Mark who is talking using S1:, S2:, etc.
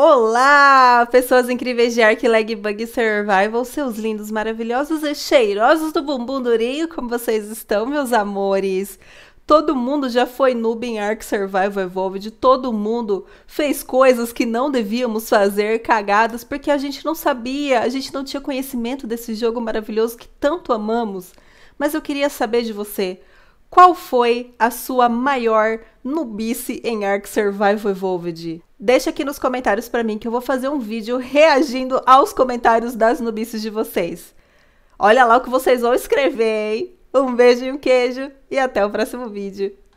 S1: Olá, pessoas incríveis de Ark Lag Bug Survival, seus lindos, maravilhosos e cheirosos do bumbum durinho, como vocês estão, meus amores? Todo mundo já foi noob em Ark Survival Evolved, todo mundo fez coisas que não devíamos fazer, cagadas, porque a gente não sabia, a gente não tinha conhecimento desse jogo maravilhoso que tanto amamos. Mas eu queria saber de você, qual foi a sua maior nubice em Ark Survival Evolved? Deixa aqui nos comentários para mim que eu vou fazer um vídeo reagindo aos comentários das nubices de vocês. Olha lá o que vocês vão escrever, hein? Um beijo e um queijo e até o próximo vídeo.